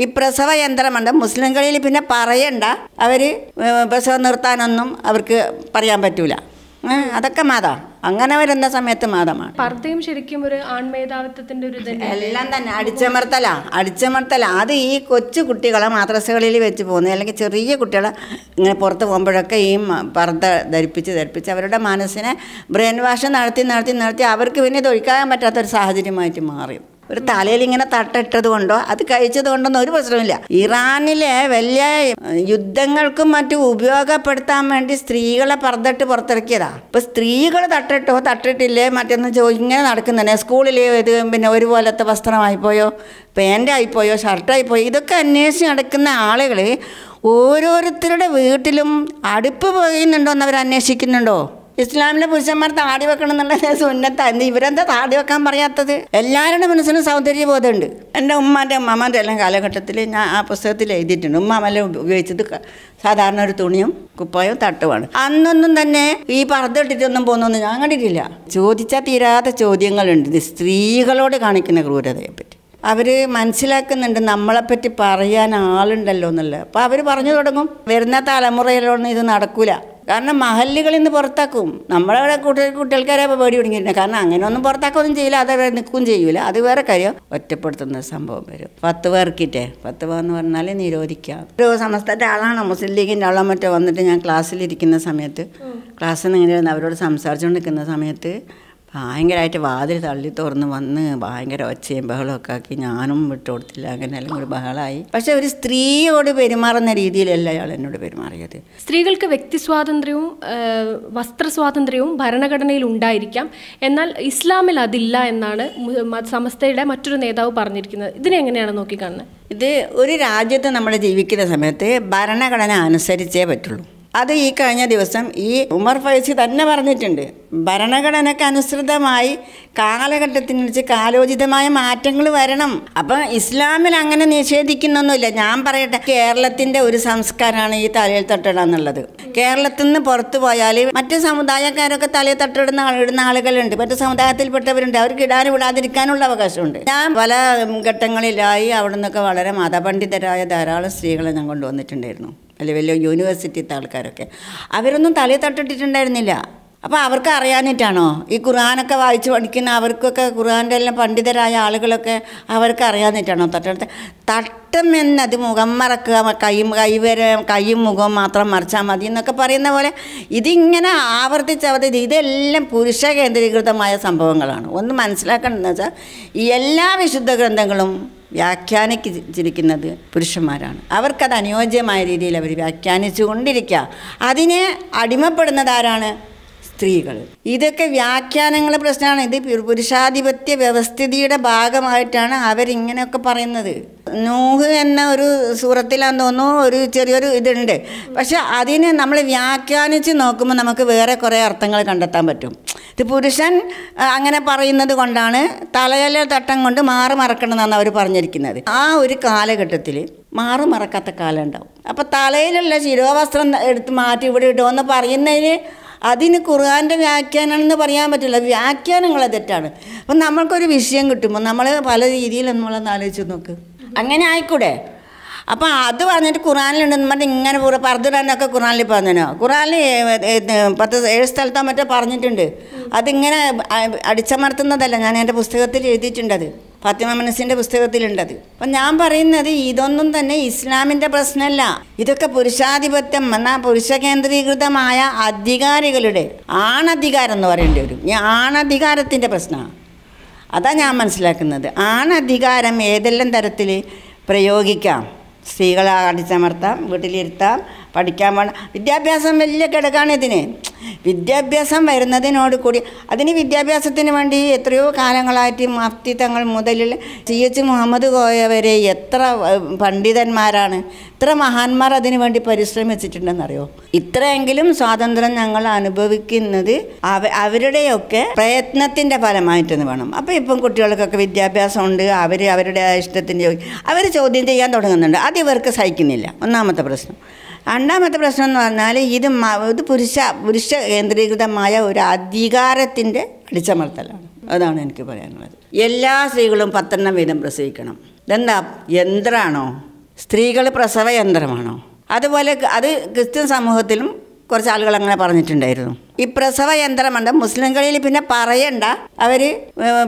ഈ പ്രസവ യന്ത്രമുണ്ട് മുസ്ലിങ്ങളിൽ പിന്നെ പറയണ്ട അവർ പ്രസവം നിർത്താനൊന്നും അവർക്ക് പറയാൻ പറ്റൂല അതൊക്കെ മാതാ അങ്ങനെ വരുന്ന സമയത്ത് മാതമാണ് ശരിക്കും ഒരു ഒരു എല്ലാം തന്നെ അടിച്ചമർത്തല അടിച്ചമർത്തല അത് ഈ കൊച്ചു കുട്ടികളെ മദ്രസകളിൽ വെച്ച് പോകുന്നത് അല്ലെങ്കിൽ ചെറിയ കുട്ടികളെ ഇങ്ങനെ പുറത്ത് പോകുമ്പോഴൊക്കെ ഈ പർദ്ദ ധരിപ്പിച്ച് ധരിപ്പിച്ച് അവരുടെ മനസ്സിനെ ബ്രെയിൻ വാഷ് നടത്തി നടത്തി നടത്തി അവർക്ക് പിന്നെ ഒഴിക്കാൻ പറ്റാത്തൊരു സാഹചര്യമായിട്ട് മാറി ഒരു തലയിൽ ഇങ്ങനെ തട്ടിട്ടത് കൊണ്ടോ അത് കഴിച്ചത് കൊണ്ടൊന്നും ഒരു പ്രശ്നമില്ല ഇറാനിലെ വലിയ യുദ്ധങ്ങൾക്കും മറ്റും ഉപയോഗപ്പെടുത്താൻ വേണ്ടി സ്ത്രീകളെ പറഞ്ഞിട്ട് പുറത്തിറക്കിയതാ ഇപ്പൊ സ്ത്രീകൾ തട്ടിട്ടോ തട്ടിട്ടില്ലേ മറ്റൊന്ന് ഇങ്ങനെ നടക്കുന്നതന്നെ സ്കൂളിൽ ഇത് പിന്നെ ഒരുപോലത്തെ വസ്ത്രമായിപ്പോയോ പാൻ്റായിപ്പോയോ ഷർട്ടായിപ്പോയോ ഇതൊക്കെ അന്വേഷിച്ച് നടക്കുന്ന ആളുകൾ ഓരോരുത്തരുടെ വീട്ടിലും അടുപ്പ് പോകുന്നുണ്ടോ എന്ന് അവർ അന്വേഷിക്കുന്നുണ്ടോ ഇസ്ലാമിലെ പുരുഷന്മാർ താടി വെക്കണം എന്നുള്ളത് സുന്നത്തായിരുന്നു ഇവരെന്താ താടി വെക്കാൻ പറയാത്തത് എല്ലാവരുടെ മനസ്സിനും സൗന്ദര്യബോധമുണ്ട് എൻ്റെ ഉമ്മാൻ്റെ ഉമ്മാമാൻ്റെ എല്ലാം കാലഘട്ടത്തിൽ ഞാൻ ആ പുസ്തകത്തിൽ എഴുതിയിട്ടുണ്ട് ഉമ്മാമെല്ലാം ഉപയോഗിച്ചത് സാധാരണ ഒരു തുണിയും കുപ്പായവും തട്ടുമാണ് അന്നൊന്നും തന്നെ ഈ പറത്ത് ഇട്ടിട്ടൊന്നും പോകുന്നൊന്നും ഞാൻ കണ്ടിട്ടില്ല ചോദിച്ചാൽ തീരാത്ത ചോദ്യങ്ങളുണ്ട് സ്ത്രീകളോട് കാണിക്കുന്ന ക്രൂരതയെപ്പറ്റി അവർ മനസ്സിലാക്കുന്നുണ്ട് നമ്മളെപ്പറ്റി പറയാൻ ആളുണ്ടല്ലോ എന്നുള്ളത് അപ്പോൾ അവർ പറഞ്ഞു തുടങ്ങും വരുന്ന തലമുറയിലൊന്നും ഇത് നടക്കൂല കാരണം മഹല്ലുകളിൽ നിന്ന് പുറത്താക്കും നമ്മളവിടെ കുട്ടി കുട്ടികൾക്കാരെ പേടി പിടിക്കുന്നില്ല കാരണം അങ്ങനെ ഒന്നും പുറത്താക്കൊന്നും ചെയ്യില്ല അത് നിൽക്കുകയും ചെയ്യൂല അത് വേറെ കാര്യം ഒറ്റപ്പെടുത്തുന്ന സംഭവം വരും പത്ത് പേർക്കിട്ടേ പത്ത് എന്ന് പറഞ്ഞാൽ നിരോധിക്കാം ഒരു സമസ്തത്തെ ആളാണ് മുസ്ലിം ലീഗിൻ്റെ ആളോ മറ്റോ വന്നിട്ട് ഞാൻ ക്ലാസ്സിലിരിക്കുന്ന സമയത്ത് ക്ലാസ്സിൽ നിന്ന് ഇങ്ങനെ അവരോട് നിൽക്കുന്ന സമയത്ത് ഭയങ്കരമായിട്ട് വാതിൽ തള്ളി തുറന്ന് വന്ന് ഭയങ്കര ഒച്ചയും ബഹളമൊക്കെ ആക്കി ഞാനും വിട്ടു കൊടുത്തില്ല അങ്ങനെ എല്ലാം കൂടി ബഹളമായി പക്ഷെ ഒരു സ്ത്രീയോട് പെരുമാറുന്ന രീതിയിലല്ല അയാൾ എന്നോട് പെരുമാറിയത് സ്ത്രീകൾക്ക് വ്യക്തി സ്വാതന്ത്ര്യവും വസ്ത്ര സ്വാതന്ത്ര്യവും ഭരണഘടനയിൽ ഉണ്ടായിരിക്കാം എന്നാൽ ഇസ്ലാമിൽ അതില്ല എന്നാണ് സമസ്തയുടെ മറ്റൊരു നേതാവ് പറഞ്ഞിരിക്കുന്നത് ഇതിനെ എങ്ങനെയാണ് നോക്കിക്കാണുന്നത് ഇത് ഒരു രാജ്യത്ത് നമ്മൾ ജീവിക്കുന്ന സമയത്ത് ഭരണഘടന അനുസരിച്ചേ പറ്റുള്ളൂ അത് ഈ കഴിഞ്ഞ ദിവസം ഈ ഉമർ ഫൈസി തന്നെ പറഞ്ഞിട്ടുണ്ട് ഭരണഘടനയ്ക്ക് അനുസൃതമായി കാലഘട്ടത്തിനനുസരിച്ച് കാലോചിതമായ മാറ്റങ്ങൾ വരണം അപ്പം ഇസ്ലാമിൽ അങ്ങനെ നിഷേധിക്കുന്നൊന്നുമില്ല ഞാൻ പറയട്ടെ കേരളത്തിൻ്റെ ഒരു സംസ്കാരമാണ് ഈ തലയിൽ തട്ടിടുക എന്നുള്ളത് കേരളത്തിൽ നിന്ന് പുറത്തു പോയാൽ മറ്റ് സമുദായക്കാരൊക്കെ തലയിൽ തട്ടിടുന്ന ഇടുന്ന ആളുകളുണ്ട് മറ്റ് സമുദായത്തിൽപ്പെട്ടവരുണ്ട് അവർക്ക് ഇടാൻ വിടാതിരിക്കാനുള്ള അവകാശമുണ്ട് ഞാൻ പല ഘട്ടങ്ങളിലായി അവിടെ നിന്നൊക്കെ വളരെ മതപണ്ഡിതരായ ധാരാളം സ്ത്രീകളെ ഞാൻ കൊണ്ടുവന്നിട്ടുണ്ടായിരുന്നു അല്ലെ വലിയ യൂണിവേഴ്സിറ്റിത്തെ ആൾക്കാരൊക്കെ അവരൊന്നും തലയിൽ തട്ടിട്ടിട്ടുണ്ടായിരുന്നില്ല അപ്പോൾ അവർക്ക് അറിയാനിട്ടാണോ ഈ ഖുർആാനൊക്കെ വായിച്ച് പഠിക്കുന്ന അവർക്കൊക്കെ ഖുർആാൻ്റെ എല്ലാം പണ്ഡിതരായ ആളുകളൊക്കെ അവർക്ക് അറിയാനിട്ടാണോ തട്ടടുത്ത് തട്ടം എന്നത് മുഖം മറക്കുക കൈ കൈവരെ കൈയും മുഖവും മാത്രം മറിച്ചാൽ മതി എന്നൊക്കെ പറയുന്ന പോലെ ഇതിങ്ങനെ ആവർത്തിച്ചാവർത്തിച്ച് ഇതെല്ലാം പുരുഷ കേന്ദ്രീകൃതമായ സംഭവങ്ങളാണ് ഒന്ന് മനസ്സിലാക്കേണ്ടതെന്ന് വെച്ചാൽ എല്ലാ വിശുദ്ധ ഗ്രന്ഥങ്ങളും വ്യാഖ്യാനിച്ചിരിക്കുന്നത് പുരുഷന്മാരാണ് അവർക്കത് അനുയോജ്യമായ രീതിയിൽ അവർ വ്യാഖ്യാനിച്ചു കൊണ്ടിരിക്കുക അതിനെ അടിമപ്പെടുന്നതാരാണ് സ്ത്രീകൾ ഇതൊക്കെ വ്യാഖ്യാനങ്ങൾ പ്രശ്നമാണ് ഇത് പുരുഷാധിപത്യ വ്യവസ്ഥിതിയുടെ ഭാഗമായിട്ടാണ് അവരിങ്ങനെയൊക്കെ പറയുന്നത് നൂഹ് എന്ന ഒരു സൂറത്തിലാന്ന് തോന്നുന്നു ഒരു ചെറിയൊരു ഇതുണ്ട് പക്ഷെ അതിനെ നമ്മൾ വ്യാഖ്യാനിച്ച് നോക്കുമ്പോൾ നമുക്ക് വേറെ കുറേ അർത്ഥങ്ങൾ കണ്ടെത്താൻ പറ്റും ഇത് പുരുഷൻ അങ്ങനെ പറയുന്നത് കൊണ്ടാണ് തലയല തട്ടം കൊണ്ട് മാറി മറക്കണമെന്നാണ് അവർ പറഞ്ഞിരിക്കുന്നത് ആ ഒരു കാലഘട്ടത്തിൽ മാറി മറക്കാത്ത കാലം ഉണ്ടാവും അപ്പം തലയിലുള്ള ശിരോവസ്ത്രം എടുത്ത് മാറ്റി ഇവിടെ ഇടുമെന്ന് പറയുന്നതിന് അതിന് ഖുർആാൻ്റെ വ്യാഖ്യാനമാണെന്ന് പറയാൻ പറ്റില്ല വ്യാഖ്യാനങ്ങൾ തെറ്റാണ് അപ്പം നമ്മൾക്കൊരു വിഷയം കിട്ടുമ്പോൾ നമ്മൾ പല രീതിയിൽ നമ്മളൊന്ന് ആലോചിച്ച് നോക്ക് അങ്ങനെ ആയിക്കൂടെ അപ്പോൾ അത് പറഞ്ഞിട്ട് ഖുറാനിലുണ്ട് മറ്റേ ഇങ്ങനെ പറഞ്ഞൊക്കെ ഖുറാനിൽ പറഞ്ഞിനോ ഖുറാനിൽ പത്ത് ഏഴ് സ്ഥലത്താ മറ്റേ പറഞ്ഞിട്ടുണ്ട് അതിങ്ങനെ അടിച്ചമർത്തുന്നതല്ല ഞാൻ എൻ്റെ പുസ്തകത്തിൽ എഴുതിയിട്ടുണ്ടത് ഫാത്തിമ മനസ്സിൻ്റെ പുസ്തകത്തിലുണ്ടത് അപ്പം ഞാൻ പറയുന്നത് ഇതൊന്നും തന്നെ ഇസ്ലാമിൻ്റെ പ്രശ്നമല്ല ഇതൊക്കെ പുരുഷാധിപത്യം എന്നാൽ പുരുഷ കേന്ദ്രീകൃതമായ അധികാരികളുടെ ആണധികാരം എന്ന് പറയേണ്ടി വരും ഞാൻ ആണധികാരത്തിൻ്റെ പ്രശ്നമാണ് അതാ ഞാൻ മനസ്സിലാക്കുന്നത് ആണധികാരം ഏതെല്ലാം തരത്തിൽ പ്രയോഗിക്കാം സ്ത്രീകളെ അടിച്ചമർത്താം വീട്ടിലിരുത്താം പഠിക്കാൻ വേണം വിദ്യാഭ്യാസം വലിയ കിടക്കാണ് ഇതിന് വിദ്യാഭ്യാസം വരുന്നതിനോട് കൂടി അതിന് വിദ്യാഭ്യാസത്തിന് വേണ്ടി എത്രയോ കാലങ്ങളായിട്ട് മഫ്തി തങ്ങൾ മുതലിൽ സി എച്ച് മുഹമ്മദ് കോയ വരെ എത്ര പണ്ഡിതന്മാരാണ് എത്ര മഹാന്മാർ അതിനു വേണ്ടി പരിശ്രമിച്ചിട്ടുണ്ടെന്നറിയോ ഇത്രയെങ്കിലും സ്വാതന്ത്ര്യം ഞങ്ങൾ അനുഭവിക്കുന്നത് അവ അവരുടെയൊക്കെ പ്രയത്നത്തിൻ്റെ ഫലമായിട്ടെന്ന് വേണം അപ്പോൾ ഇപ്പം കുട്ടികൾക്കൊക്കെ വിദ്യാഭ്യാസം ഉണ്ട് അവർ അവരുടെ ഇഷ്ടത്തിൻ്റെ അവർ ചോദ്യം ചെയ്യാൻ തുടങ്ങുന്നുണ്ട് അത് ഇവർക്ക് സഹിക്കുന്നില്ല ഒന്നാമത്തെ പ്രശ്നം രണ്ടാമത്തെ പ്രശ്നം എന്ന് പറഞ്ഞാൽ ഇത് ഇത് പുരുഷ പുരുഷ കേന്ദ്രീകൃതമായ ഒരു അധികാരത്തിൻ്റെ അടിച്ചമർത്തലാണ് അതാണ് എനിക്ക് പറയാനുള്ളത് എല്ലാ സ്ത്രീകളും പത്തെണ്ണം വീതം പ്രസവിക്കണം ഇതെന്താ യന്ത്രമാണോ സ്ത്രീകൾ പ്രസവ യന്ത്രമാണോ അതുപോലെ അത് ക്രിസ്ത്യൻ സമൂഹത്തിലും കുറച്ച് ആളുകൾ അങ്ങനെ പറഞ്ഞിട്ടുണ്ടായിരുന്നു ഈ പ്രസവ യന്ത്രമുണ്ട് മുസ്ലിംകളിൽ പിന്നെ പറയണ്ട അവർ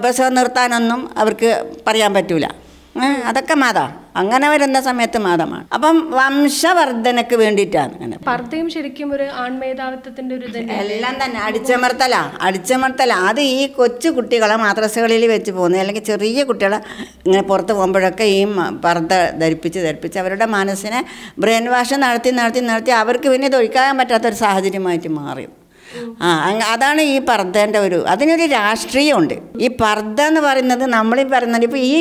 പ്രസവം നിർത്താനൊന്നും അവർക്ക് പറയാൻ പറ്റൂല അതൊക്കെ മതം അങ്ങനെ വരുന്ന സമയത്ത് മതമാണ് അപ്പം വംശവർദ്ധനക്ക് വേണ്ടിയിട്ടാണ് അങ്ങനെ ശരിക്കും ഒരു ആൺമേധാവിത്വത്തിന്റെ ഒരു എല്ലാം തന്നെ അടിച്ചമർത്തല അടിച്ചമർത്തല അത് ഈ കൊച്ചു കുട്ടികളെ മദ്രസകളിൽ വെച്ച് പോകുന്നത് അല്ലെങ്കിൽ ചെറിയ കുട്ടികളെ ഇങ്ങനെ പുറത്ത് പോകുമ്പോഴൊക്കെ ഈ പർദ്ധ ധരിപ്പിച്ച് ധരിപ്പിച്ച് അവരുടെ മനസ്സിനെ ബ്രെയിൻ വാഷ് നടത്തി നടത്തി നടത്തി അവർക്ക് പിന്നെ ഇത് ഒഴിക്കാൻ പറ്റാത്തൊരു സാഹചര്യമായിട്ട് മാറി ആ അതാണ് ഈ പർദ്ധൻ്റെ ഒരു അതിനൊരു രാഷ്ട്രീയമുണ്ട് ഈ പർദ്ധ എന്ന് പറയുന്നത് നമ്മളീ പറയുന്നത് ഇപ്പോൾ ഈ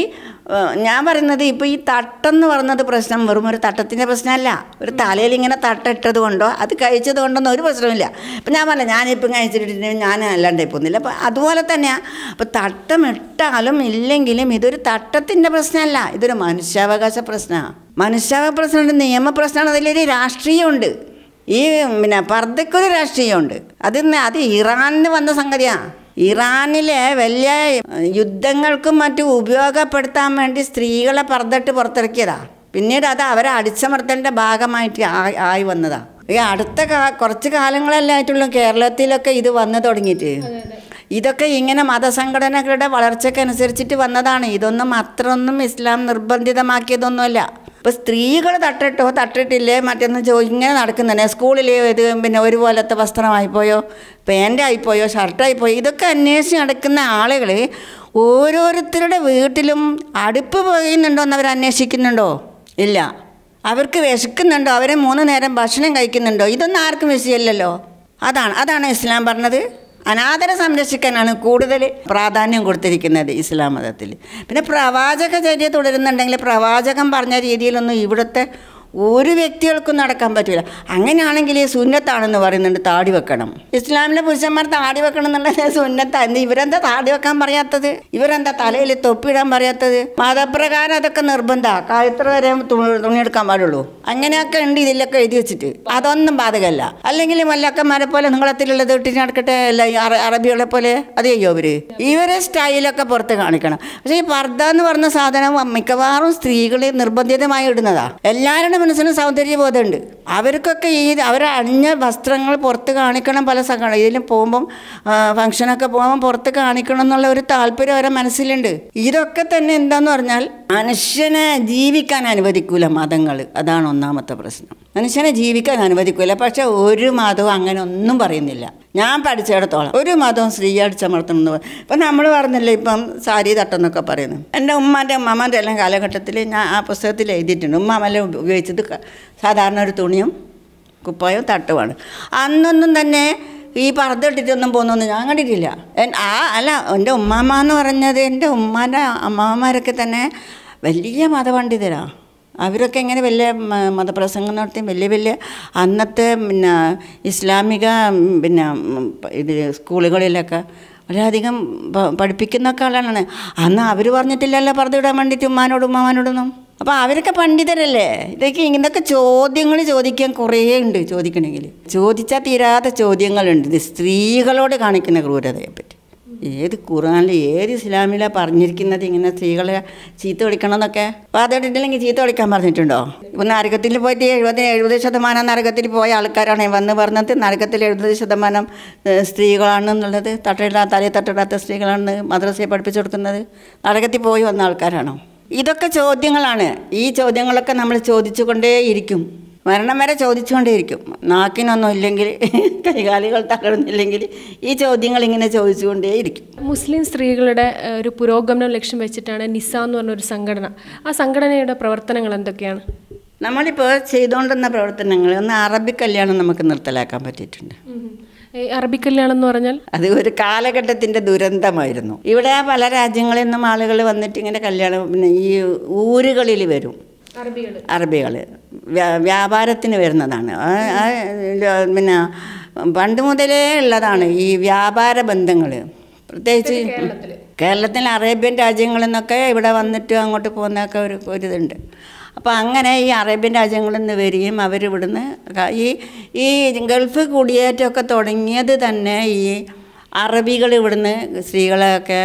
ഞാൻ പറയുന്നത് ഇപ്പോൾ ഈ തട്ടെന്ന് പറഞ്ഞത് പ്രശ്നം വെറും ഒരു തട്ടത്തിൻ്റെ പ്രശ്നമല്ല ഒരു തലയിൽ ഇങ്ങനെ തട്ടിട്ടത് കൊണ്ടോ അത് കഴിച്ചത് കൊണ്ടൊന്നും ഒരു പ്രശ്നമില്ല അപ്പം ഞാൻ പറഞ്ഞ ഞാനിപ്പം കഴിച്ചിട്ടുണ്ടെങ്കിൽ ഞാൻ അല്ലാണ്ട് പോകുന്നില്ല അപ്പം അതുപോലെ തന്നെയാണ് അപ്പം തട്ടമിട്ടാലും ഇല്ലെങ്കിലും ഇതൊരു തട്ടത്തിൻ്റെ പ്രശ്നമല്ല ഇതൊരു മനുഷ്യാവകാശ പ്രശ്നമാണ് മനുഷ്യാവകാശ പ്രശ്നമുണ്ട് നിയമപ്രശ്നമാണ് അതിലൊരു രാഷ്ട്രീയമുണ്ട് ഈ പിന്നെ പർദ്ധക്കൊരു രാഷ്ട്രീയമുണ്ട് അത് അത് ഇറാനിന് വന്ന സംഗതിയാണ് ഇറാനിലെ വലിയ യുദ്ധങ്ങൾക്കും മറ്റും ഉപയോഗപ്പെടുത്താൻ വേണ്ടി സ്ത്രീകളെ പറന്നിട്ട് പുറത്തിറക്കിയതാ പിന്നീട് അത് അവരെ അടിച്ചമർത്തലിൻ്റെ ഭാഗമായിട്ട് ആയി വന്നതാ ഈ അടുത്ത കാ കുറച്ച് കാലങ്ങളല്ലായിട്ടുള്ളൂ കേരളത്തിലൊക്കെ ഇത് വന്നു തുടങ്ങിയിട്ട് ഇതൊക്കെ ഇങ്ങനെ മതസംഘടനകളുടെ വളർച്ചയ്ക്ക് അനുസരിച്ചിട്ട് വന്നതാണ് ഇതൊന്നും അത്രയൊന്നും ഇസ്ലാം നിർബന്ധിതമാക്കിയതൊന്നുമല്ല ഇപ്പോൾ സ്ത്രീകൾ തട്ടിട്ടോ തട്ടിട്ടില്ലേ മറ്റൊന്ന് ചോദിച്ചു ഇങ്ങനെ നടക്കുന്നതന്നെ സ്കൂളിൽ ഇത് പിന്നെ ഒരുപോലത്തെ വസ്ത്രമായിപ്പോയോ പാൻ്റായിപ്പോയോ ഷർട്ടായിപ്പോയോ ഇതൊക്കെ അന്വേഷിച്ച് നടക്കുന്ന ആളുകൾ ഓരോരുത്തരുടെ വീട്ടിലും അടുപ്പ് പോകുന്നുണ്ടോ എന്ന് അവർ അന്വേഷിക്കുന്നുണ്ടോ ഇല്ല അവർക്ക് വിശക്കുന്നുണ്ടോ അവരെ മൂന്ന് നേരം ഭക്ഷണം കഴിക്കുന്നുണ്ടോ ഇതൊന്നും ആർക്കും വിഷയമല്ലല്ലോ അതാണ് അതാണ് ഇസ്ലാം പറഞ്ഞത് അനാഥരെ സംരക്ഷിക്കാനാണ് കൂടുതൽ പ്രാധാന്യം കൊടുത്തിരിക്കുന്നത് ഇസ്ലാം മതത്തിൽ പിന്നെ പ്രവാചകചര്യ തുടരുന്നുണ്ടെങ്കിൽ പ്രവാചകം പറഞ്ഞ രീതിയിലൊന്നും ഇവിടുത്തെ ഒരു വ്യക്തികൾക്കും നടക്കാൻ പറ്റില്ല അങ്ങനെയാണെങ്കിൽ സുന്നത്താണെന്ന് പറയുന്നുണ്ട് താടി വെക്കണം ഇസ്ലാമിലെ പുരുഷന്മാർ താടി വെക്കണം എന്നുള്ളത് സുന്നത്താണ് ഇവരെന്താ താടി വെക്കാൻ പറയാത്തത് ഇവരെന്താ തലയിൽ തൊപ്പിയിടാൻ പറയാത്തത് മതപ്രകാരം അതൊക്കെ നിർബന്ധമാണ് കായത്ര വരെ തുണിയെടുക്കാൻ പാടുള്ളൂ അങ്ങനെയൊക്കെ ഉണ്ട് ഇതിലൊക്കെ എഴുതി വെച്ചിട്ട് അതൊന്നും ബാധകമല്ല അല്ലെങ്കിൽ മല്ലക്കന്മാരെ പോലെ നിങ്ങളത്തിലുള്ളത് ഇട്ടിട്ട് നടക്കട്ടെ അല്ല അറബികളെ പോലെ അത് ചെയ്യോ അവര് ഇവരെ സ്റ്റൈലൊക്കെ പുറത്ത് കാണിക്കണം പക്ഷേ ഈ പർദ്ദ എന്ന് പറഞ്ഞ സാധനം മിക്കവാറും സ്ത്രീകളെ നിർബന്ധിതമായി ഇടുന്നതാ എല്ലാവരും മനസ്സിന് സൗന്ദര്യബോധമുണ്ട് അവർക്കൊക്കെ ഈ അവർ അണിഞ്ഞ വസ്ത്രങ്ങൾ പുറത്ത് കാണിക്കണം പല സകാലം ഇതിലും പോകുമ്പം ഫംഗ്ഷനൊക്കെ പോകുമ്പം പുറത്ത് കാണിക്കണം എന്നുള്ള ഒരു താല്പര്യം അവരുടെ മനസ്സിലുണ്ട് ഇതൊക്കെ തന്നെ എന്താന്ന് പറഞ്ഞാൽ മനുഷ്യനെ ജീവിക്കാൻ അനുവദിക്കൂല മതങ്ങൾ അതാണ് ഒന്നാമത്തെ പ്രശ്നം മനുഷ്യനെ ജീവിക്കാൻ അനുവദിക്കൂല പക്ഷെ ഒരു മതവും അങ്ങനെ ഒന്നും പറയുന്നില്ല ഞാൻ പഠിച്ചിടത്തോളം ഒരു മതവും സ്ത്രീ എന്ന് പറയും ഇപ്പം നമ്മൾ പറഞ്ഞില്ലേ ഇപ്പം സാരി തട്ടെന്നൊക്കെ പറയുന്നു എൻ്റെ ഉമ്മാൻ്റെ ഉമ്മാൻ്റെ എല്ലാം കാലഘട്ടത്തിൽ ഞാൻ ആ പുസ്തകത്തിൽ എഴുതിയിട്ടുണ്ട് ഉമ്മാമെല്ലാം ഉപയോഗിച്ചത് സാധാരണ ഒരു തുണിയും കുപ്പായവും തട്ടുമാണ് അന്നൊന്നും തന്നെ ഈ പറത്ത് പോകുന്നൊന്നും ഞാൻ കണ്ടിട്ടില്ല ആ അല്ല എൻ്റെ ഉമ്മാമ്മ എന്ന് പറഞ്ഞത് എൻ്റെ ഉമ്മാൻ്റെ അമ്മാവന്മാരൊക്കെ തന്നെ വലിയ മതപണ്ഡിതരാണ് അവരൊക്കെ ഇങ്ങനെ വലിയ മതപ്രസംഗം നടത്തി വലിയ വലിയ അന്നത്തെ പിന്നെ ഇസ്ലാമിക പിന്നെ ഇത് സ്കൂളുകളിലൊക്കെ വളരെയധികം പഠിപ്പിക്കുന്ന ആളാണ് അന്ന് അവർ പറഞ്ഞിട്ടില്ലല്ലോ പറഞ്ഞു വിടാൻ വേണ്ടിയിട്ട് ഉമ്മാനോടും ഉമ്മാനോടൊന്നും അപ്പോൾ അവരൊക്കെ പണ്ഡിതരല്ലേ ഇതൊക്കെ ഇങ്ങനൊക്കെ ചോദ്യങ്ങൾ ചോദിക്കാൻ കുറേ ഉണ്ട് ചോദിക്കണമെങ്കിൽ ചോദിച്ചാൽ തീരാത്ത ചോദ്യങ്ങളുണ്ട് ഇത് സ്ത്രീകളോട് കാണിക്കുന്ന ക്രൂരതയെപ്പറ്റി ഏത് ഖുർആാനിൽ ഏത് ഇസ്ലാമിലാണ് പറഞ്ഞിരിക്കുന്നത് ഇങ്ങനെ സ്ത്രീകളെ ചീത്ത വിളിക്കണം എന്നൊക്കെ വാദമിട്ടില്ലെങ്കിൽ ചീത്ത വിളിക്കാൻ പറഞ്ഞിട്ടുണ്ടോ ഇപ്പം നരകത്തിൽ പോയിട്ട് എഴുപത് എഴുപത് ശതമാനം നരകത്തിൽ പോയ ആൾക്കാരാണ് വന്ന് പറഞ്ഞത് നരകത്തിൽ എഴുപത് ശതമാനം സ്ത്രീകളാണെന്നുള്ളത് തട്ടയിടാ തലയിൽ തട്ടിടാത്ത സ്ത്രീകളാണ് മദ്രസയെ പഠിപ്പിച്ചു കൊടുക്കുന്നത് നരകത്തിൽ പോയി വന്ന ആൾക്കാരാണോ ഇതൊക്കെ ചോദ്യങ്ങളാണ് ഈ ചോദ്യങ്ങളൊക്കെ നമ്മൾ ചോദിച്ചുകൊണ്ടേയിരിക്കും മരണം വരെ ചോദിച്ചുകൊണ്ടേയിരിക്കും നാക്കിനൊന്നും ഇല്ലെങ്കിൽ കൈകാലികൾ തകർന്നില്ലെങ്കിൽ ഈ ചോദ്യങ്ങൾ ഇങ്ങനെ ചോദിച്ചുകൊണ്ടേയിരിക്കും മുസ്ലിം സ്ത്രീകളുടെ ഒരു പുരോഗമനം ലക്ഷ്യം വെച്ചിട്ടാണ് നിസ എന്ന് പറഞ്ഞൊരു സംഘടന ആ സംഘടനയുടെ പ്രവർത്തനങ്ങൾ എന്തൊക്കെയാണ് നമ്മളിപ്പോൾ ചെയ്തുകൊണ്ടിരുന്ന പ്രവർത്തനങ്ങൾ ഒന്ന് അറബി കല്യാണം നമുക്ക് നിർത്തലാക്കാൻ പറ്റിയിട്ടുണ്ട് അറബി കല്യാണം എന്ന് പറഞ്ഞാൽ അത് ഒരു കാലഘട്ടത്തിന്റെ ദുരന്തമായിരുന്നു ഇവിടെ പല രാജ്യങ്ങളിൽ നിന്നും ആളുകൾ വന്നിട്ട് ഇങ്ങനെ കല്യാണം പിന്നെ ഈ ഊരുകളിൽ വരും അറബികൾ വ്യാപാരത്തിന് വരുന്നതാണ് പിന്നെ പണ്ട് മുതലേ ഉള്ളതാണ് ഈ വ്യാപാര ബന്ധങ്ങൾ പ്രത്യേകിച്ച് കേരളത്തിൽ അറേബ്യൻ രാജ്യങ്ങളിൽ നിന്നൊക്കെ ഇവിടെ വന്നിട്ട് അങ്ങോട്ട് പോകുന്നതൊക്കെ ഒരു ഒരിതുണ്ട് അപ്പോൾ അങ്ങനെ ഈ അറേബ്യൻ രാജ്യങ്ങളിൽ നിന്ന് വരികയും അവരിവിടുന്ന് ഈ ഈ ഗൾഫ് കുടിയേറ്റമൊക്കെ തുടങ്ങിയത് തന്നെ ഈ അറബികൾ ഇവിടുന്ന് സ്ത്രീകളെയൊക്കെ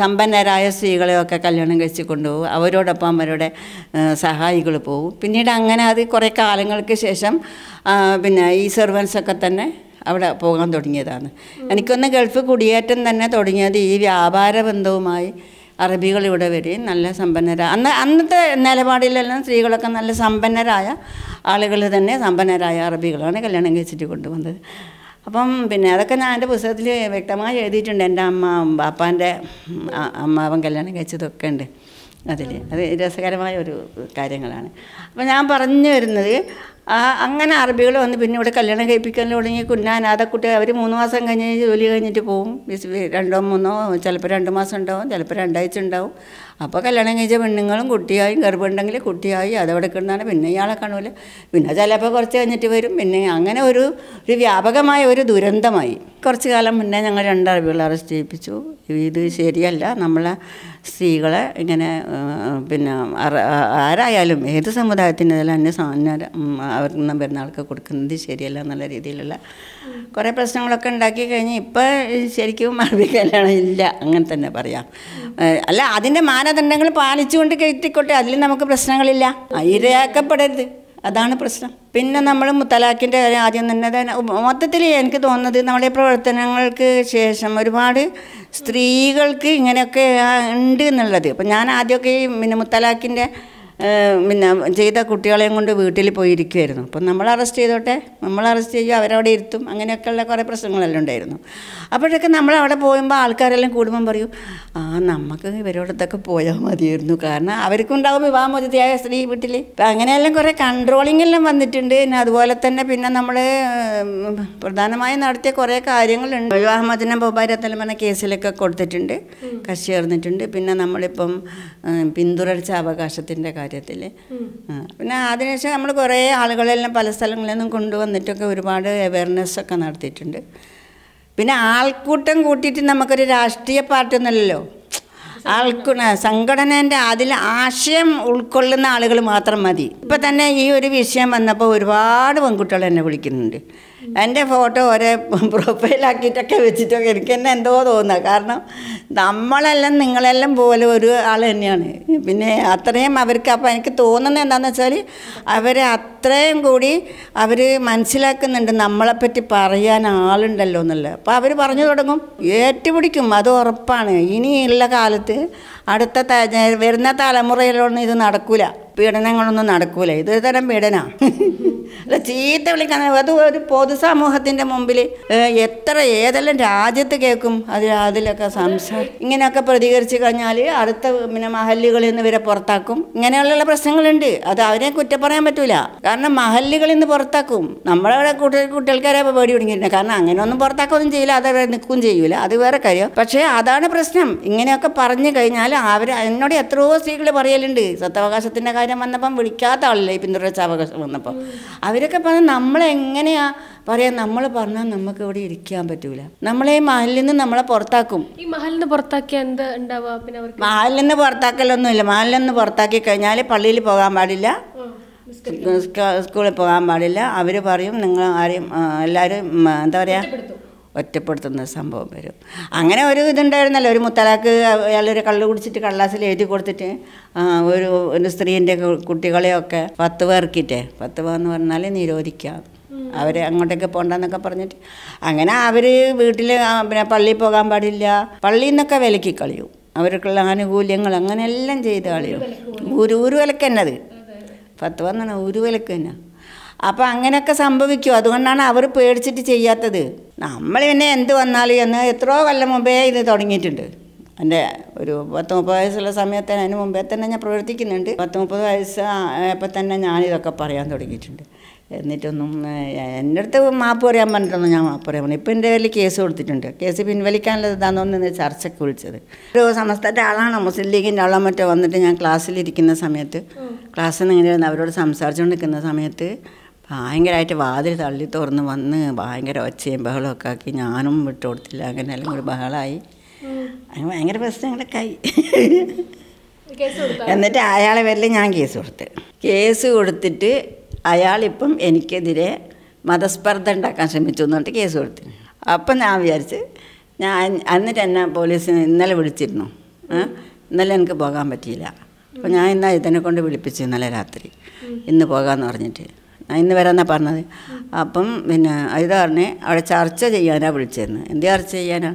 സമ്പന്നരായ സ്ത്രീകളെയൊക്കെ കല്യാണം കഴിച്ച് കൊണ്ടുപോകും അവരോടൊപ്പം അവരുടെ സഹായികൾ പോകും പിന്നീട് അങ്ങനെ അത് കുറേ കാലങ്ങൾക്ക് ശേഷം പിന്നെ ഈ സെർവൻസൊക്കെ തന്നെ അവിടെ പോകാൻ തുടങ്ങിയതാണ് എനിക്കൊന്ന് ഗൾഫ് കുടിയേറ്റം തന്നെ തുടങ്ങിയത് ഈ വ്യാപാര ബന്ധവുമായി അറബികൾ ഇവിടെ വരികയും നല്ല സമ്പന്നരായ അന്ന് അന്നത്തെ നിലപാടിലെല്ലാം സ്ത്രീകളൊക്കെ നല്ല സമ്പന്നരായ ആളുകൾ തന്നെ സമ്പന്നരായ അറബികളാണ് കല്യാണം കഴിച്ചിട്ട് കൊണ്ടുവന്നത് അപ്പം പിന്നെ അതൊക്കെ ഞാൻ എൻ്റെ പുസ്തകത്തിൽ വ്യക്തമായി എഴുതിയിട്ടുണ്ട് എൻ്റെ അമ്മ ബാപ്പാൻ്റെ അമ്മാവൻ കല്യാണം കഴിച്ചതൊക്കെ ഉണ്ട് അതിൽ അത് രസകരമായ ഒരു കാര്യങ്ങളാണ് അപ്പം ഞാൻ പറഞ്ഞു വരുന്നത് അങ്ങനെ അറബികൾ വന്ന് പിന്നെ ഇവിടെ കല്യാണം കഴിപ്പിക്കാൻ തുടങ്ങി കുഞ്ഞാനാഥക്കുട്ടി അവർ മൂന്ന് മാസം കഴിഞ്ഞ് ജോലി കഴിഞ്ഞിട്ട് പോവും രണ്ടോ മൂന്നോ ചിലപ്പോൾ രണ്ട് മാസം ഉണ്ടാവും ചിലപ്പോൾ രണ്ടാഴ്ച ഉണ്ടാവും അപ്പോൾ കല്യാണം കഴിച്ച പെണ്ണുങ്ങളും കുട്ടിയായി ഗർഭമുണ്ടെങ്കിൽ കുട്ടിയായി അതവിടെ കിടന്നാണ് പിന്നെ ഇയാളെ കാണൂല പിന്നെ ചിലപ്പോൾ കുറച്ച് കഴിഞ്ഞിട്ട് വരും പിന്നെ അങ്ങനെ ഒരു ഒരു വ്യാപകമായ ഒരു ദുരന്തമായി കുറച്ച് കാലം മുന്നേ ഞങ്ങൾ രണ്ടറബികൾ അറസ്റ്റ് ചെയ്യിപ്പിച്ചു ഇത് ശരിയല്ല നമ്മളെ സ്ത്രീകളെ ഇങ്ങനെ പിന്നെ ആരായാലും ഏത് സമുദായത്തിൻ്റെ തന്നെ സാധനം അവർക്ക് പെരുന്നാൾക്ക് കൊടുക്കുന്നത് ശരിയല്ല എന്നുള്ള രീതിയിലുള്ള കുറേ പ്രശ്നങ്ങളൊക്കെ ഉണ്ടാക്കി കഴിഞ്ഞ് ഇപ്പം ശരിക്കും അറബി കല്യാണം ഇല്ല അങ്ങനെ തന്നെ പറയാം അല്ല അതിൻ്റെ മാന മാനദണ്ഡങ്ങൾ പാലിച്ചുകൊണ്ട് കയറ്റിക്കോട്ടെ അതിൽ നമുക്ക് പ്രശ്നങ്ങളില്ല ഇരയാക്കപ്പെടരുത് അതാണ് പ്രശ്നം പിന്നെ നമ്മൾ മുത്തലാഖിൻ്റെ ആദ്യം തന്നെ മൊത്തത്തിൽ എനിക്ക് തോന്നുന്നത് നമ്മുടെ പ്രവർത്തനങ്ങൾക്ക് ശേഷം ഒരുപാട് സ്ത്രീകൾക്ക് ഇങ്ങനെയൊക്കെ ഉണ്ട് എന്നുള്ളത് അപ്പം ഞാൻ ആദ്യമൊക്കെ ഈ പിന്നെ മുത്തലാഖിൻ്റെ പിന്നെ ചെയ്ത കുട്ടികളെയും കൊണ്ട് വീട്ടിൽ പോയിരിക്കുമായിരുന്നു അപ്പം നമ്മൾ അറസ്റ്റ് ചെയ്തോട്ടെ നമ്മൾ അറസ്റ്റ് ചെയ്യുക അവരവിടെ ഇരുത്തും അങ്ങനെയൊക്കെയുള്ള കുറേ പ്രശ്നങ്ങളെല്ലാം ഉണ്ടായിരുന്നു അപ്പോഴൊക്കെ നമ്മൾ അവിടെ പോകുമ്പോൾ ആൾക്കാരെല്ലാം കൂടുമ്പം പറയും ആ നമുക്ക് ഇവരോടത്തൊക്കെ പോയാൽ മതിയായിരുന്നു കാരണം അവർക്കുണ്ടാവും വിവാഹമോചിതയായ സ്ത്രീ വീട്ടിൽ അപ്പം അങ്ങനെയെല്ലാം കുറേ കൺട്രോളിങ്ങെല്ലാം വന്നിട്ടുണ്ട് പിന്നെ അതുപോലെ തന്നെ പിന്നെ നമ്മൾ പ്രധാനമായും നടത്തിയ കുറേ കാര്യങ്ങളുണ്ട് വിവാഹമോചനം പോപാര തലമന കേസിലൊക്കെ കൊടുത്തിട്ടുണ്ട് കശി ചേർന്നിട്ടുണ്ട് പിന്നെ നമ്മളിപ്പം പിന്തുടർച്ച അവകാശത്തിൻ്റെ കാര്യം കാര്യത്തിൽ പിന്നെ അതിനുശേഷം നമ്മൾ കുറേ ആളുകളെല്ലാം പല സ്ഥലങ്ങളിൽ നിന്നും കൊണ്ടുവന്നിട്ടൊക്കെ ഒരുപാട് അവയർനെസ് ഒക്കെ നടത്തിയിട്ടുണ്ട് പിന്നെ ആൾക്കൂട്ടം കൂട്ടിയിട്ട് നമുക്കൊരു രാഷ്ട്രീയ ഒന്നുമല്ലല്ലോ ആൾക്കുണ സംഘടനേൻ്റെ അതിൽ ആശയം ഉൾക്കൊള്ളുന്ന ആളുകൾ മാത്രം മതി ഇപ്പം തന്നെ ഈ ഒരു വിഷയം വന്നപ്പോൾ ഒരുപാട് പെൺകുട്ടികൾ എന്നെ വിളിക്കുന്നുണ്ട് എൻ്റെ ഫോട്ടോ ഒരേ പ്രൊഫൈലാക്കിയിട്ടൊക്കെ വെച്ചിട്ടൊക്കെ എനിക്ക് തന്നെ എന്തോ തോന്നുക കാരണം നമ്മളെല്ലാം നിങ്ങളെല്ലാം പോലെ ഒരു ആൾ തന്നെയാണ് പിന്നെ അത്രയും അവർക്ക് അപ്പോൾ എനിക്ക് തോന്നുന്നത് എന്താണെന്ന് വെച്ചാൽ അവർ അത്രയും കൂടി അവർ മനസ്സിലാക്കുന്നുണ്ട് നമ്മളെപ്പറ്റി പറയാൻ ആളുണ്ടല്ലോ എന്നുള്ളത് അപ്പോൾ അവർ പറഞ്ഞു തുടങ്ങും ഏറ്റുപിടിക്കും അത് ഉറപ്പാണ് ഇനിയുള്ള കാലത്ത് അടുത്ത വരുന്ന തലമുറയിലൊന്നും ഇത് നടക്കില്ല പീഡനങ്ങളൊന്നും നടക്കൂല ഇത് തരം പീഡന അല്ല ചീത്ത വിളിക്കാൻ അത് ഒരു പൊതുസമൂഹത്തിൻ്റെ മുമ്പിൽ എത്ര ഏതെല്ലാം രാജ്യത്ത് കേൾക്കും അത് അതിലൊക്കെ സംസാരം ഇങ്ങനെയൊക്കെ പ്രതികരിച്ച് കഴിഞ്ഞാൽ അടുത്ത പിന്നെ മഹല്ലുകളിൽ നിന്ന് ഇവരെ പുറത്താക്കും ഇങ്ങനെയുള്ള പ്രശ്നങ്ങളുണ്ട് അത് അവരെ കുറ്റം പറയാൻ പറ്റൂല കാരണം മഹല്ലുകളിൽ നിന്ന് പുറത്താക്കും നമ്മളവിടെ കുട്ടി കുട്ടികൾക്കാരെ പേടി പിടിക്കുന്നില്ല കാരണം അങ്ങനെയൊന്നും പുറത്താക്കൊന്നും ചെയ്യില്ല അത് നിൽക്കുകയും ചെയ്യൂല അത് വേറെ കാര്യം പക്ഷേ അതാണ് പ്രശ്നം ഇങ്ങനെയൊക്കെ പറഞ്ഞു കഴിഞ്ഞാൽ അവർ എന്നോട് എത്രയോ സ്ത്രീകൾ പറയലുണ്ട് സത്യാവകാശത്തിൻ്റെ കാര്യം കാര്യം വന്നപ്പം വിളിക്കാത്ത ആളില്ലേ പിന്തുടർച്ചാവകാശം വന്നപ്പോൾ അവരൊക്കെ പറഞ്ഞ് നമ്മളെങ്ങനെയാ പറയാം നമ്മൾ പറഞ്ഞാൽ നമുക്ക് ഇവിടെ ഇരിക്കാൻ പറ്റൂല നമ്മളെ ഈ മഹലിൽ നിന്ന് നമ്മളെ പുറത്താക്കും ഈ മഹലിൽ നിന്ന് പുറത്താക്കിയ എന്താ ഉണ്ടാവുക മഹലിൽ നിന്ന് പുറത്താക്കലൊന്നുമില്ല മഹലിൽ നിന്ന് പുറത്താക്കി കഴിഞ്ഞാൽ പള്ളിയിൽ പോകാൻ പാടില്ല സ്കൂളിൽ പോകാൻ പാടില്ല അവർ പറയും നിങ്ങൾ ആരെയും എല്ലാവരും എന്താ പറയുക ഒറ്റപ്പെടുത്തുന്ന സംഭവം വരും അങ്ങനെ ഒരു ഇതുണ്ടായിരുന്നല്ലോ ഒരു മുത്തലാക്ക് അയാളൊരു കള്ളു കുടിച്ചിട്ട് കള്ളാസിൽ എഴുതി കൊടുത്തിട്ട് ഒരു ഒരു സ്ത്രീൻ്റെ കുട്ടികളെയൊക്കെ പത്ത് പേർക്കിട്ട് പത്ത് പേർന്ന് പറഞ്ഞാൽ നിരോധിക്കാം അവർ അങ്ങോട്ടേക്ക് പോകണ്ടെന്നൊക്കെ പറഞ്ഞിട്ട് അങ്ങനെ അവർ വീട്ടിൽ പിന്നെ പള്ളിയിൽ പോകാൻ പാടില്ല പള്ളിയിൽ നിന്നൊക്കെ വിലക്കി കളിയും അവർക്കുള്ള ആനുകൂല്യങ്ങൾ അങ്ങനെയെല്ലാം ചെയ്ത് കളിയും ഒരു ഒരു വിലക്ക് അത് പത്ത് പന്ത്രണ്ട് ഒരു വിലക്ക് തന്നെ അപ്പോൾ അങ്ങനെയൊക്കെ സംഭവിക്കും അതുകൊണ്ടാണ് അവർ പേടിച്ചിട്ട് ചെയ്യാത്തത് നമ്മൾ പിന്നെ എന്ത് വന്നാലും എന്ന് എത്രയോ കൊല്ലം മുമ്പേ ഇത് തുടങ്ങിയിട്ടുണ്ട് എൻ്റെ ഒരു പത്ത് മുപ്പത് വയസ്സുള്ള സമയത്ത് അതിന് മുമ്പേ തന്നെ ഞാൻ പ്രവർത്തിക്കുന്നുണ്ട് പത്ത് മുപ്പത് വയസ്സ് ഇപ്പം തന്നെ ഞാനിതൊക്കെ പറയാൻ തുടങ്ങിയിട്ടുണ്ട് എന്നിട്ടൊന്നും എൻ്റെ അടുത്ത് മാപ്പ് പറയാൻ പറഞ്ഞിട്ടൊന്നും ഞാൻ മാപ്പ് പറയാൻ പറഞ്ഞു ഇപ്പം എൻ്റെ കയ്യിൽ കേസ് കൊടുത്തിട്ടുണ്ട് കേസ് പിൻവലിക്കാനുള്ളത് ഇതാണെന്ന് ചർച്ചയ്ക്ക് വിളിച്ചത് ഒരു സമസ്തത്തെ ആളാണ് മുസ്ലിം ലീഗിൻ്റെ ആളോ മറ്റോ വന്നിട്ട് ഞാൻ ക്ലാസ്സിലിരിക്കുന്ന സമയത്ത് ക്ലാസ്സിൽ നിന്ന് ഇങ്ങനെ അവരോട് സംസാരിച്ചുകൊണ്ടിരിക്കുന്ന സമയത്ത് ഭയങ്കരമായിട്ട് വാതിൽ തള്ളി തുറന്ന് വന്ന് ഭയങ്കര ഒച്ചയും ബഹളമൊക്കെ ആക്കി ഞാനും വിട്ടു കൊടുത്തില്ല അങ്ങനെ എല്ലാം കൂടി ബഹളമായി അങ്ങനെ ഭയങ്കര പ്രശ്നങ്ങളൊക്കെ ആയി എന്നിട്ട് അയാളെ വരില്ല ഞാൻ കേസ് കൊടുത്ത് കേസ് കൊടുത്തിട്ട് അയാളിപ്പം എനിക്കെതിരെ മതസ്പർദ്ധ ഉണ്ടാക്കാൻ ശ്രമിച്ചു പറഞ്ഞിട്ട് കേസ് കൊടുത്തിന് അപ്പം ഞാൻ വിചാരിച്ച് ഞാൻ എന്നിട്ട് എന്നെ പോലീസ് ഇന്നലെ വിളിച്ചിരുന്നു ഇന്നലെ എനിക്ക് പോകാൻ പറ്റിയില്ല അപ്പോൾ ഞാൻ ഇന്നലെ ഇതിനെ കൊണ്ട് വിളിപ്പിച്ചു ഇന്നലെ രാത്രി ഇന്ന് പോകാമെന്ന് പറഞ്ഞിട്ട് ഇന്ന് വരാന്നാ പറഞ്ഞത് അപ്പം പിന്നെ ഇത് പറഞ്ഞ് അവിടെ ചർച്ച ചെയ്യാനാണ് വിളിച്ചിരുന്നത് എന്താ ചർച്ച ചെയ്യാനാ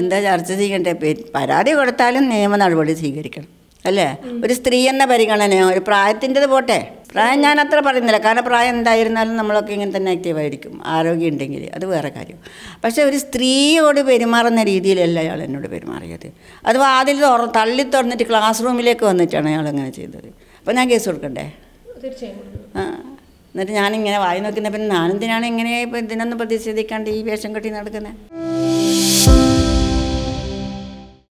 എന്താ ചർച്ച ചെയ്യണ്ടേ പരാതി കൊടുത്താലും നിയമ നടപടി സ്വീകരിക്കണം അല്ലേ ഒരു സ്ത്രീ എന്ന പരിഗണനയോ ഒരു പ്രായത്തിൻ്റെത് പോട്ടെ പ്രായം ഞാൻ അത്ര പറയുന്നില്ല കാരണം പ്രായം എന്തായിരുന്നാലും നമ്മളൊക്കെ ഇങ്ങനെ തന്നെ ആക്റ്റീവായിരിക്കും ആരോഗ്യം ഉണ്ടെങ്കിൽ അത് വേറെ കാര്യം പക്ഷേ ഒരു സ്ത്രീയോട് പെരുമാറുന്ന രീതിയിലല്ല അയാൾ എന്നോട് പെരുമാറിയത് അത് വാതിൽ തുറ തള്ളി തുറന്നിട്ട് ക്ലാസ് റൂമിലേക്ക് വന്നിട്ടാണ് അയാൾ അങ്ങനെ ചെയ്തത് അപ്പോൾ ഞാൻ കേസ് കൊടുക്കണ്ടേ തീർച്ചയായും എന്നിട്ട് ഞാനിങ്ങനെ വായി നോക്കുന്ന പിന്നെ ഞാനെന്തിനാണ് ഇങ്ങനെ ഇതിനൊന്നും പ്രതിഷേധിക്കാണ്ട് ഈ വേഷം കെട്ടി നടക്കുന്നത്